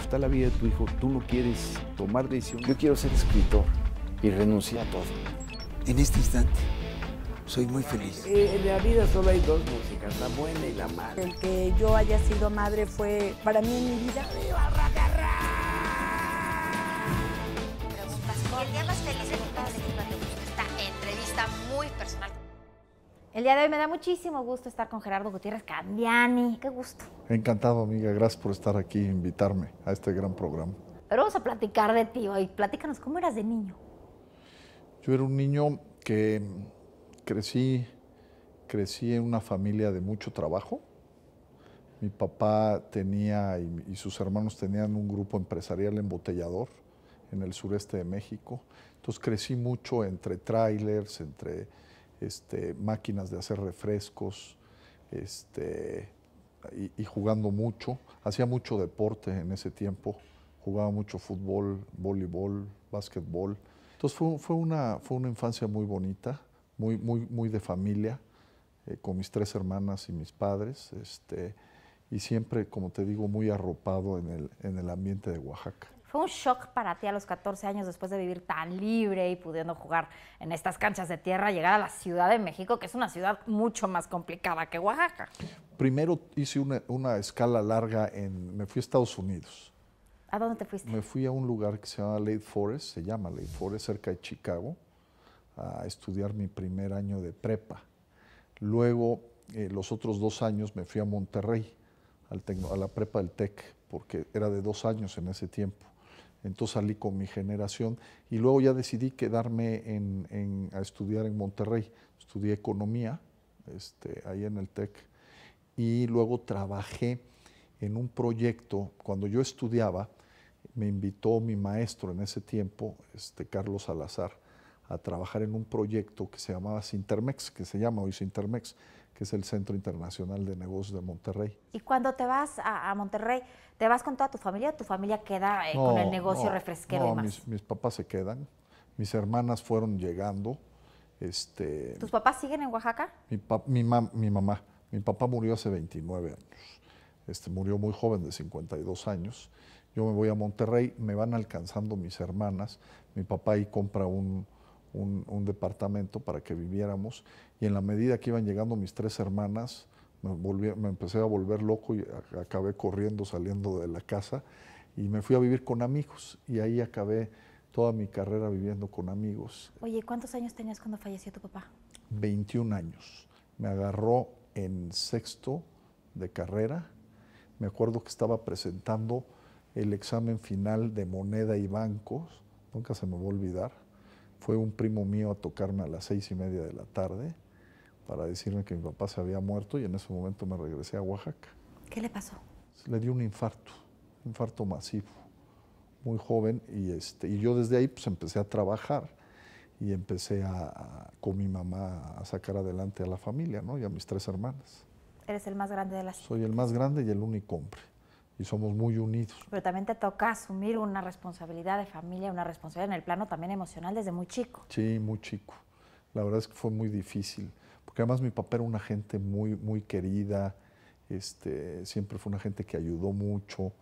está la vida de tu hijo, tú no quieres tomar decisión. Yo quiero ser escritor y renunciar a todo. En este instante, soy muy feliz. Eh, en la vida solo hay dos músicas, la buena y la mala. El que yo haya sido madre fue, para mí en mi vida, ¡Viva esta entrevista muy personal. El día de hoy me da muchísimo gusto estar con Gerardo Gutiérrez Cambiani. Qué gusto. Encantado, amiga. Gracias por estar aquí e invitarme a este gran programa. Pero vamos a platicar de ti hoy. Platícanos, ¿cómo eras de niño? Yo era un niño que crecí, crecí en una familia de mucho trabajo. Mi papá tenía y, sus hermanos tenían un grupo empresarial embotellador en el sureste de México. Entonces crecí mucho entre trailers, entre este, máquinas de hacer refrescos este, y, jugando mucho. Hacía mucho deporte en ese tiempo, jugaba mucho fútbol, voleibol, básquetbol. Entonces fue, una, fue una infancia muy bonita, muy, muy, muy de familia, eh, con mis tres hermanas y mis padres. Este, y siempre, como te digo, muy arropado en el, en el ambiente de Oaxaca. ¿Fue un shock para ti a los 14 años después de vivir tan libre y pudiendo jugar en estas canchas de tierra, llegar a la Ciudad de México, que es una ciudad mucho más complicada que Oaxaca? Primero hice una, escala larga en... Me fui a Estados Unidos. ¿A dónde te fuiste? Me fui a un lugar que se llama Lake Forest, se llama Lake Forest, cerca de Chicago, a estudiar mi primer año de prepa. Luego, eh, los otros dos años me fui a Monterrey, al a la prepa del TEC, porque era de dos años en ese tiempo. Entonces salí con mi generación y luego ya decidí quedarme a estudiar en Monterrey. Estudié economía este, ahí en el TEC y luego trabajé en un proyecto. Cuando yo estudiaba, me invitó mi maestro en ese tiempo, este, Carlos Salazar, a trabajar en un proyecto que se llamaba Sintermex, que se llama hoy Sintermex, que es el Centro Internacional de Negocios de Monterrey. Y cuando te vas a, Monterrey, ¿te vas con toda tu familia? ¿Tu familia queda eh, con el negocio refresque refresquero y más? Mis, mis papás se quedan, mis hermanas fueron llegando. Este, ¿Tus papás siguen en Oaxaca? Mi, mi, mamá. Mi papá murió hace 29 años. Este, murió muy joven, de 52 años. Yo me voy a Monterrey, me van alcanzando mis hermanas. Mi papá ahí compra un, un, departamento para que viviéramos y en la medida que iban llegando mis tres hermanas, me, me empecé a volver loco y acabé corriendo, saliendo de la casa y me fui a vivir con amigos y ahí acabé toda mi carrera viviendo con amigos. Oye, ¿cuántos años tenías cuando falleció tu papá? 21 años. Me agarró en sexto de carrera. Me acuerdo que estaba presentando el examen final de moneda y bancos. Nunca se me va a olvidar fue un primo mío a tocarme a las seis y media de la tarde para decirme que mi papá se había muerto y en ese momento me regresé a Oaxaca. ¿Qué le pasó? Le dio un infarto, un infarto masivo, muy joven y, este, y yo desde ahí pues empecé a trabajar y empecé a, con mi mamá a sacar adelante a la familia ¿no? y a mis tres hermanas. Eres el más grande de las... Soy el más grande y el único hombre y somos muy unidos. Pero también te toca asumir una responsabilidad de familia, una responsabilidad en el plano también emocional desde muy chico. Sí, muy chico. La verdad es que fue muy difícil, porque además mi papá era una gente muy, muy querida, este, siempre fue una gente que ayudó mucho,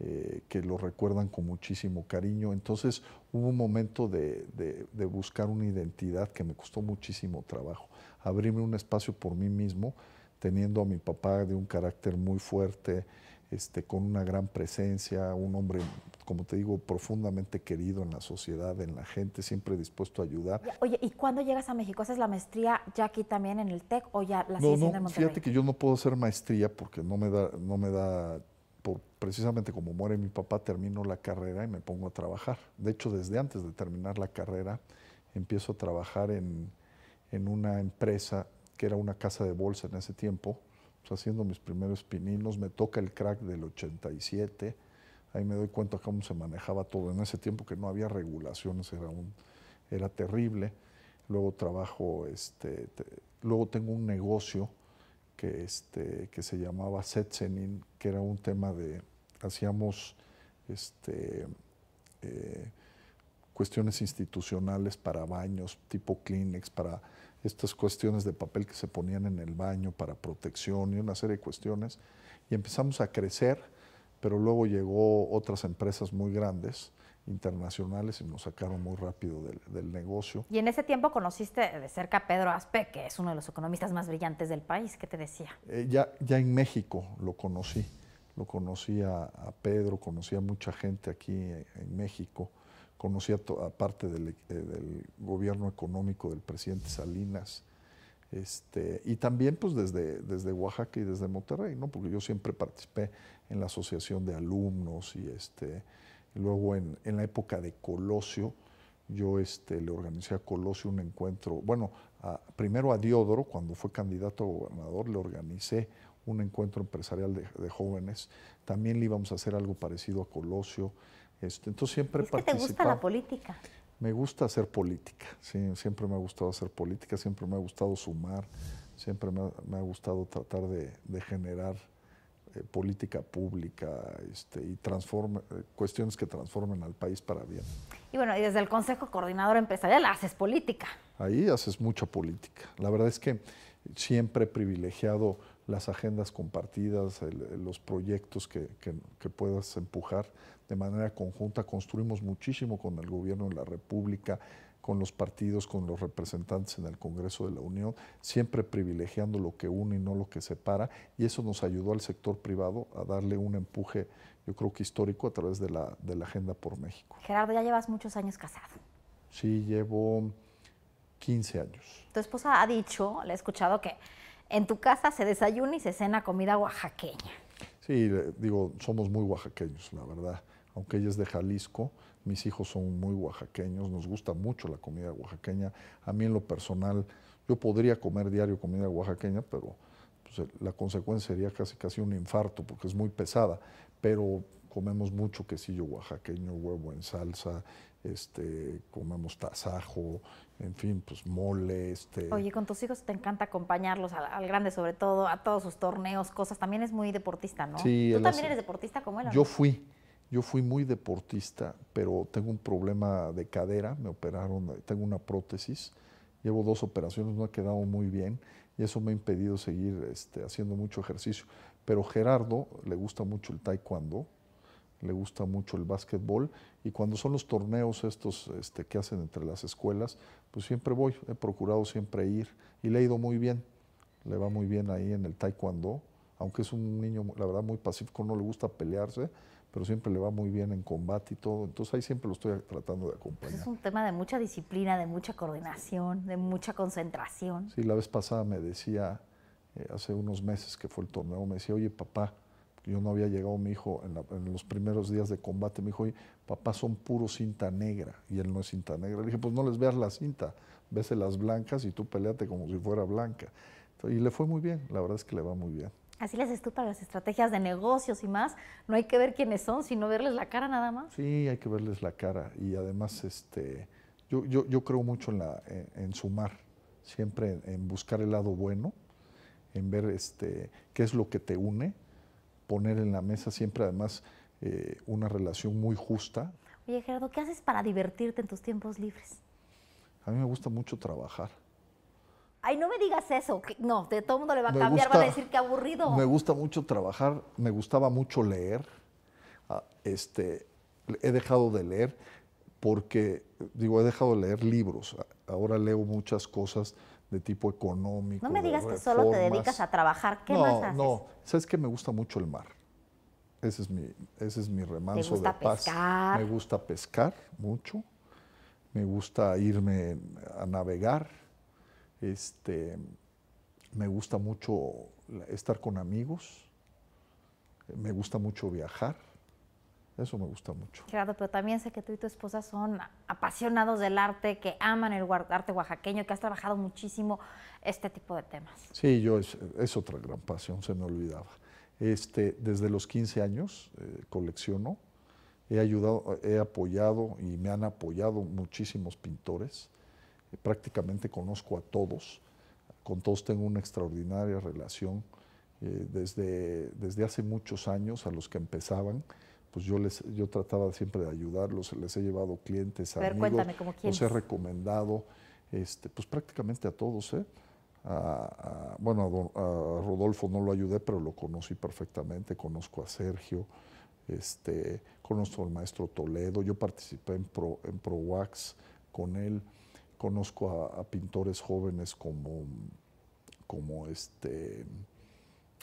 eh, que lo recuerdan con muchísimo cariño. Entonces hubo un momento de, de, de buscar una identidad que me costó muchísimo trabajo, abrirme un espacio por mí mismo, teniendo a mi papá de un carácter muy fuerte, este, con una gran presencia, un hombre, como te digo, profundamente querido en la sociedad, en la gente, siempre dispuesto a ayudar. Oye, ¿y cuándo llegas a México? ¿Haces la maestría ya aquí también en el TEC o ya la no, en el Monterrey? Fíjate que yo no puedo hacer maestría porque no me da, no me da precisamente como muere mi papá, termino la carrera y me pongo a trabajar. De hecho, desde antes de terminar la carrera, empiezo a trabajar en, en una empresa que era una casa de bolsa en ese tiempo, pues, haciendo mis primeros pininos, me toca el crack del 87, ahí me doy cuenta cómo se manejaba todo, en ese tiempo que no había regulaciones, era, un, era terrible, luego trabajo, este, luego tengo un negocio que, este, que se llamaba Setsenin, que era un tema de, hacíamos este, eh, cuestiones institucionales para baños, tipo Kleenex, para estas cuestiones de papel que se ponían en el baño para protección y una serie de cuestiones, y empezamos a crecer, pero luego llegó otras empresas muy grandes internacionales y nos sacaron muy rápido del, negocio. Y en ese tiempo conociste de cerca a Pedro Aspe, que es uno de los economistas más brillantes del país, ¿qué te decía? Eh, ya, ya en México lo conocí, lo conocí a, Pedro, conocí a mucha gente aquí en México. Conocí a, parte eh, del, gobierno económico del presidente Salinas. Este, y también pues desde, desde Oaxaca y desde Monterrey, ¿no? porque yo siempre participé en la asociación de alumnos y este, luego en, la época de Colosio, yo este, le organicé a Colosio un encuentro, bueno, primero a Diodoro, cuando fue candidato a gobernador, le organicé un encuentro empresarial de, de, jóvenes. También le íbamos a hacer algo parecido a Colosio. Este, entonces siempre ¿Es que te gusta la política? Me gusta hacer política, siempre me ha gustado hacer política, siempre me ha gustado sumar, siempre me ha, gustado tratar de, generar eh, política pública este, y transforme, eh, cuestiones que transformen al país para bien. Y bueno, y desde el Consejo Coordinador Empresarial haces política. Ahí haces mucha política. La verdad es que siempre he privilegiado las agendas compartidas, los proyectos que, puedas empujar de manera conjunta. Construimos muchísimo con el gobierno de la República, con los partidos, con los representantes en el Congreso de la Unión, siempre privilegiando lo que une y no lo que separa. Y eso nos ayudó al sector privado a darle un empuje, yo creo que histórico, a través de la, de la Agenda por México. Gerardo, ya llevas muchos años casado. Sí, llevo 15 años. Tu esposa ha dicho, le he escuchado que en tu casa se desayuna y se cena comida oaxaqueña. Sí, digo, somos muy oaxaqueños, la verdad. Aunque ella es de Jalisco, mis hijos son muy oaxaqueños, nos gusta mucho la comida oaxaqueña. A mí en lo personal, yo podría comer diario comida oaxaqueña, pero pues, la consecuencia sería casi casi un infarto, porque es muy pesada. Pero comemos mucho quesillo oaxaqueño, huevo en salsa, este, comemos tasajo, en fin, pues mole. Este. Oye, con tus hijos te encanta acompañarlos al, grande, sobre todo, a todos sus torneos, cosas. También es muy deportista, ¿no? Sí, ¿Tú también eres deportista como él? yo fui, yo fui muy deportista, pero tengo un problema de cadera, me operaron, tengo una prótesis, llevo dos operaciones, no ha quedado muy bien y eso me ha impedido seguir este, haciendo mucho ejercicio. Pero Gerardo le gusta mucho el taekwondo, le gusta mucho el básquetbol y cuando son los torneos estos este, que hacen entre las escuelas, pues siempre voy, he procurado siempre ir y le ha ido muy bien, le va muy bien ahí en el taekwondo, aunque es un niño, la verdad, muy pacífico, no le gusta pelearse, pero siempre le va muy bien en combate y todo. Entonces ahí siempre lo estoy tratando de acompañar. Pues es un tema de mucha disciplina, de mucha coordinación, de mucha concentración. Sí, la vez pasada me decía, eh, hace unos meses que fue el torneo, me decía, oye papá, yo no había llegado mi hijo en, los primeros días de combate, me dijo, papá, son puro cinta negra, y él no es cinta negra. Le dije, pues no les veas la cinta, vese las blancas y tú peleate como si fuera blanca. y le fue muy bien, la verdad es que le va muy bien. Así les haces para las estrategias de negocios y más. No hay que ver quiénes son, sino verles la cara nada más. Sí, hay que verles la cara. Y además, este, yo, yo, yo creo mucho en, la, en, sumar, siempre en, en, buscar el lado bueno, en ver este, qué es lo que te une poner en la mesa siempre además eh, una relación muy justa. Oye Gerardo, ¿qué haces para divertirte en tus tiempos libres? A mí me gusta mucho trabajar. Ay, no me digas eso. no, de todo el mundo le va a cambiar, va a decir que aburrido. Me gusta mucho trabajar, me gustaba mucho leer. Ah, este, he dejado de leer porque, digo, he dejado de leer libros. Ah, ahora leo muchas cosas de tipo económico. No me digas que solo te dedicas a trabajar. ¿Qué no, más haces? No, sabes que me gusta mucho el mar. Ese es mi, ese es mi remanso de paz. Pescar. Me gusta pescar mucho. Me gusta irme a navegar. Este, me gusta mucho estar con amigos. Me gusta mucho viajar eso me gusta mucho. Gerardo, pero también sé que tú y tu esposa son apasionados del arte, que aman el arte oaxaqueño, que has trabajado muchísimo este tipo de temas. Sí, yo es, otra gran pasión, se me olvidaba. Este, desde los 15 años eh, colecciono, he ayudado, he apoyado y me han apoyado muchísimos pintores. prácticamente conozco a todos, con todos tengo una extraordinaria relación eh, desde, desde hace muchos años a los que empezaban pues yo les yo trataba siempre de ayudarlos, les he llevado clientes, a amigos, los he recomendado, este, pues prácticamente a todos, ¿eh? bueno, a, Rodolfo no lo ayudé, pero lo conocí perfectamente, conozco a Sergio, este, conozco al maestro Toledo, yo participé en, ProWax con él, conozco a, pintores jóvenes como, como este,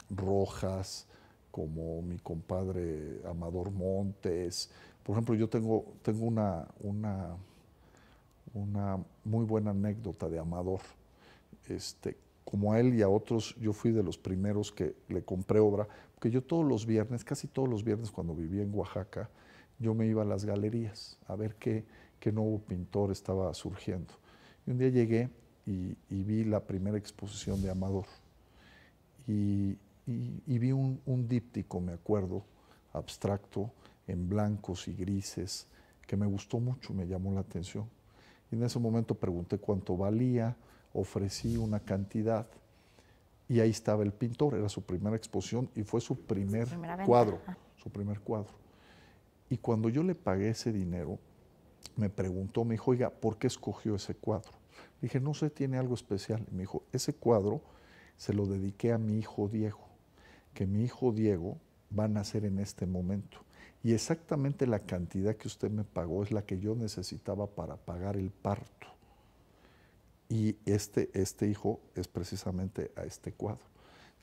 Rojas, como mi compadre Amador Montes. Por ejemplo, yo tengo, tengo una, una, una muy buena anécdota de Amador. Este, como a él y a otros, yo fui de los primeros que le compré obra, porque yo todos los viernes, casi todos los viernes cuando vivía en Oaxaca, yo me iba a las galerías a ver qué, qué nuevo pintor estaba surgiendo. Y un día llegué y, y vi la primera exposición de Amador. Y, y, vi un, díptico, me acuerdo, abstracto, en blancos y grises, que me gustó mucho, me llamó la atención. Y en ese momento pregunté cuánto valía, ofrecí una cantidad y ahí estaba el pintor, era su primera exposición y fue su primer cuadro, su primer cuadro. Y cuando yo le pagué ese dinero, me preguntó, me dijo, oiga, ¿por qué escogió ese cuadro? dije, no sé, tiene algo especial. Y me dijo, ese cuadro se lo dediqué a mi hijo Diego que mi hijo Diego va a nacer en este momento. Y exactamente la cantidad que usted me pagó es la que yo necesitaba para pagar el parto. Y este, este hijo es precisamente a este cuadro.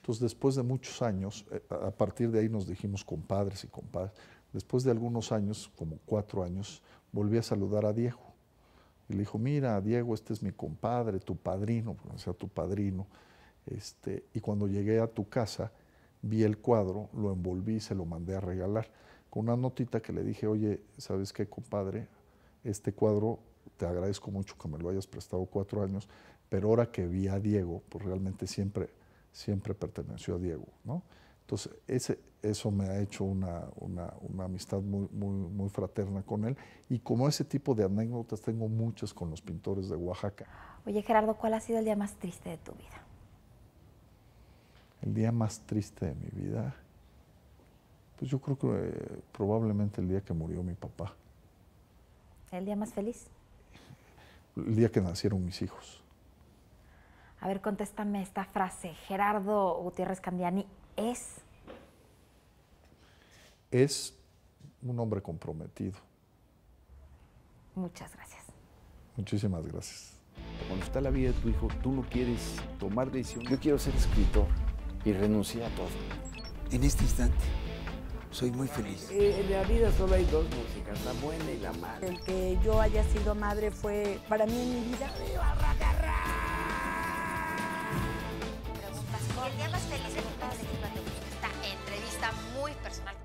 Entonces, después de muchos años, eh, a partir de ahí nos dijimos compadres y compadres, después de algunos años, como cuatro años, volví a saludar a Diego. Y le dijo, mira, Diego, este es mi compadre, tu padrino, o sea, tu padrino. Este, y cuando llegué a tu casa, vi el cuadro, lo envolví, y se lo mandé a regalar, con una notita que le dije, oye, ¿sabes qué, compadre? Este cuadro, te agradezco mucho que me lo hayas prestado cuatro años, pero ahora que vi a Diego, pues realmente siempre, siempre perteneció a Diego, ¿no? Entonces, ese, eso me ha hecho una, amistad muy, muy, muy, fraterna con él. Y como ese tipo de anécdotas, tengo muchas con los pintores de Oaxaca. Oye, Gerardo, ¿cuál ha sido el día más triste de tu vida? el día más triste de mi vida, pues yo creo que eh, probablemente el día que murió mi papá. ¿El día más feliz? El día que nacieron mis hijos. A ver, contéstame esta frase. Gerardo Gutiérrez Candiani es. Es un hombre comprometido. Muchas gracias. Muchísimas gracias. Cuando está la vida de tu hijo, tú no quieres tomar decisión? Yo quiero ser escritor y renuncié a todo. En este instante, soy muy feliz. Eh, en la vida solo hay dos músicas, la buena y la mala. El que yo haya sido madre fue, para mí en mi vida, El esta entrevista muy personal